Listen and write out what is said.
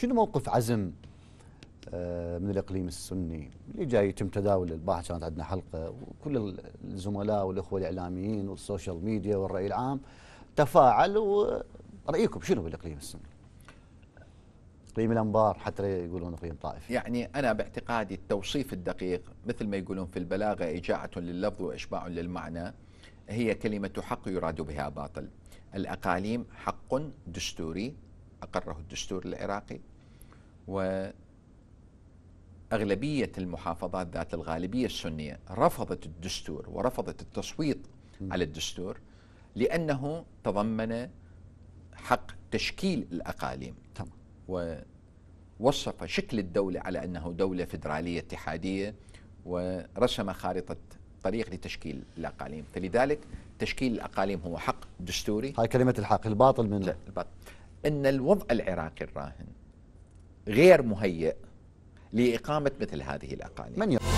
شنو موقف عزم آه، من الاقليم السني اللي جاي يتم تداول البحث كانت عندنا حلقه وكل الزملاء والاخوه الاعلاميين والسوشيال ميديا والراي العام تفاعل ورايكم شنو بالاقليم السني؟ اقليم الانبار حتى يقولون اقليم طائف. يعني انا باعتقادي التوصيف الدقيق مثل ما يقولون في البلاغه اجاعه لللفظ واشباع للمعنى هي كلمه حق يراد بها باطل. الاقاليم حق دستوري اقره الدستور العراقي وأغلبية المحافظات ذات الغالبية السنية رفضت الدستور ورفضت التصويت على الدستور لأنه تضمن حق تشكيل الأقاليم تمام ووصف شكل الدولة على أنه دولة فدرالية اتحادية ورسم خارطة طريق لتشكيل الأقاليم فلذلك تشكيل الأقاليم هو حق دستوري هاي كلمة الحق الباطل من لا الباطل أن الوضع العراقي الراهن غير مهيئ لإقامة مثل هذه الأقاليم من